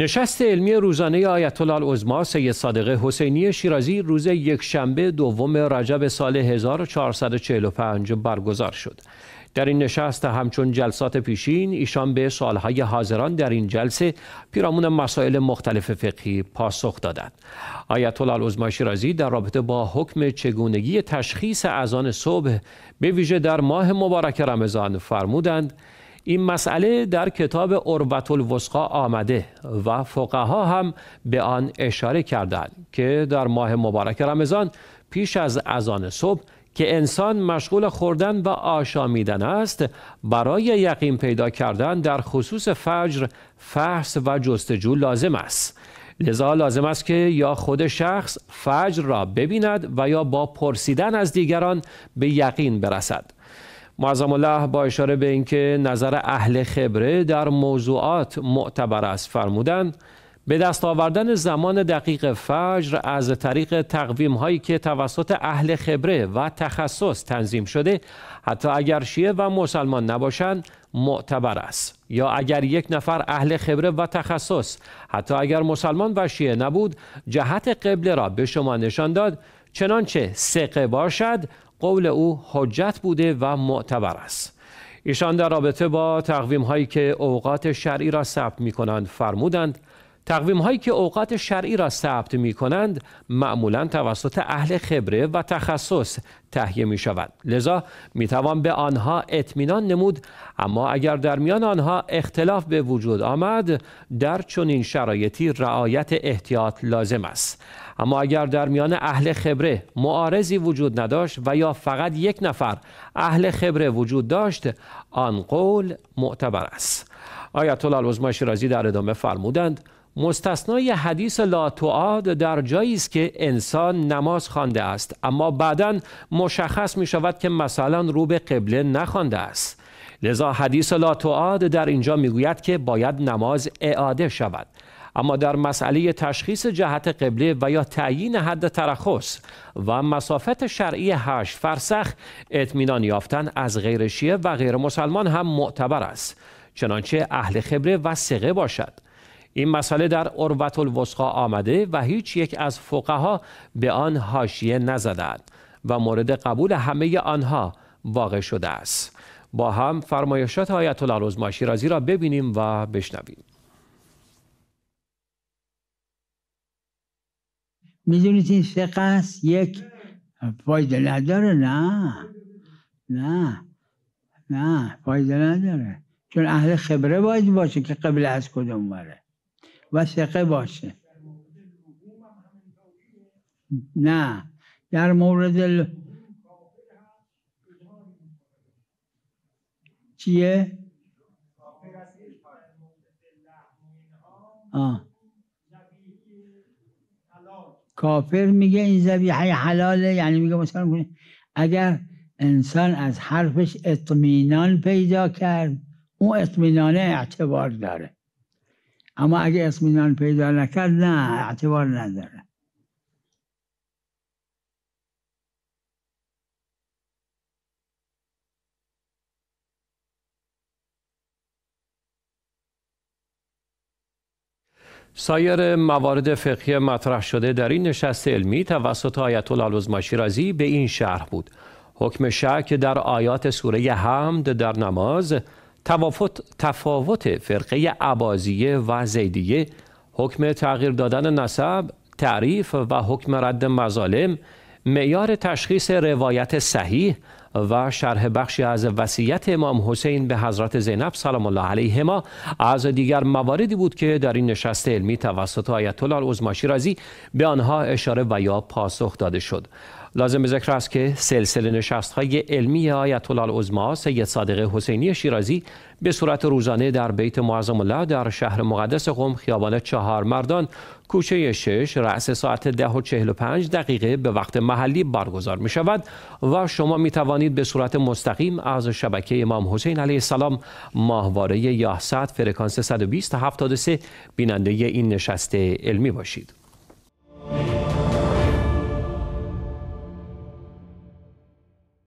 نشست علمی روزانه آیت الله العظما سید صادق حسینی شیرازی روز یک شنبه دوم رجب سال 1445 برگزار شد. در این نشست همچون جلسات پیشین ایشان به سالهای حاضران در این جلسه پیرامون مسائل مختلف فقهی پاسخ دادند. آیت الله شیرازی در رابطه با حکم چگونگی تشخیص اذان صبح به ویژه در ماه مبارک رمضان فرمودند این مسئله در کتاب اروت الوسقا آمده و فقها هم به آن اشاره کردند که در ماه مبارک رمضان پیش از اذان صبح که انسان مشغول خوردن و آشامیدن است برای یقین پیدا کردن در خصوص فجر فحص و جستجو لازم است لذا لازم است که یا خود شخص فجر را ببیند و یا با پرسیدن از دیگران به یقین برسد معظم الله با اشاره به اینکه نظر اهل خبره در موضوعات معتبر است فرمودند به دست آوردن زمان دقیق فجر از طریق تقویم هایی که توسط اهل خبره و تخصص تنظیم شده حتی اگر شیعه و مسلمان نباشند معتبر است یا اگر یک نفر اهل خبره و تخصص حتی اگر مسلمان و شیعه نبود جهت قبله را به شما نشان داد چنانچه سقه باشد قول او حجت بوده و معتبر است ایشان در رابطه با تقویم هایی که اوقات شرعی را ثبت می کنند فرمودند تقویم هایی که اوقات شرعی را ثبت می کنند معمولا توسط اهل خبره و تخصص تهیه می شود لذا می توان به آنها اطمینان نمود اما اگر در میان آنها اختلاف به وجود آمد در چنین شرایطی رعایت احتیاط لازم است اما اگر در میان اهل خبره معارضی وجود نداشت و یا فقط یک نفر اهل خبره وجود داشت آن قول معتبر است آیت الله العظمای شیرازی در ادامه فرمودند مستثنای حدیث لا تعاد در جایی است که انسان نماز خوانده است اما بعدا مشخص می شود که مثلا رو به قبله نخوانده است لذا حدیث لا تعاد در اینجا میگوید که باید نماز اعاده شود اما در مسئله تشخیص جهت قبله و یا تعیین حد ترخص و مسافت شرعی هشت فرسخ اطمینان یافتن از غیر شیعه و غیر مسلمان هم معتبر است چنانچه اهل خبره و سقه باشد این مسئله در عروت الوسقا آمده و هیچ یک از فقها به آن حاشیه نزدند و مورد قبول همه آنها واقع شده است با هم فرمایشات آیت الله را ببینیم و بشنویم میدونید این سقه است یک فایده نداره نه نه نه فایده نداره چون اهل خبره باید باشه که قبل از کدوم وره و ثقه باشه نه در مورد ال... چیه؟ آه. کافر میگه این زبیحه حلاله یعنی میگه مثلا اگر انسان از حرفش اطمینان پیدا کرد اون اطمینانه اعتبار داره اما اگه اطمینان پیدا نکرد نه اعتبار نداره سایر موارد فقهی مطرح شده در این نشست علمی توسط آیت الله شیرازی به این شرح بود حکم شک در آیات سوره حمد در نماز تفاوت, تفاوت فرقه عبازیه و زیدیه حکم تغییر دادن نسب تعریف و حکم رد مظالم معیار تشخیص روایت صحیح و شرح بخشی از وصیت امام حسین به حضرت زینب سلام الله علیهما از دیگر مواردی بود که در این نشست علمی توسط آیت الله شیرازی به آنها اشاره و یا پاسخ داده شد لازم به ذکر است که سلسله نشست های علمی آیت الله العظما سید صادق حسینی شیرازی به صورت روزانه در بیت معظم الله در شهر مقدس قم خیابان چهار مردان کوچه شش رأس ساعت ده و پنج دقیقه به وقت محلی برگزار می شود و شما می توانید به صورت مستقیم از شبکه امام حسین علیه السلام ماهواره یا فرکانس 120 73 بیننده این نشست علمی باشید.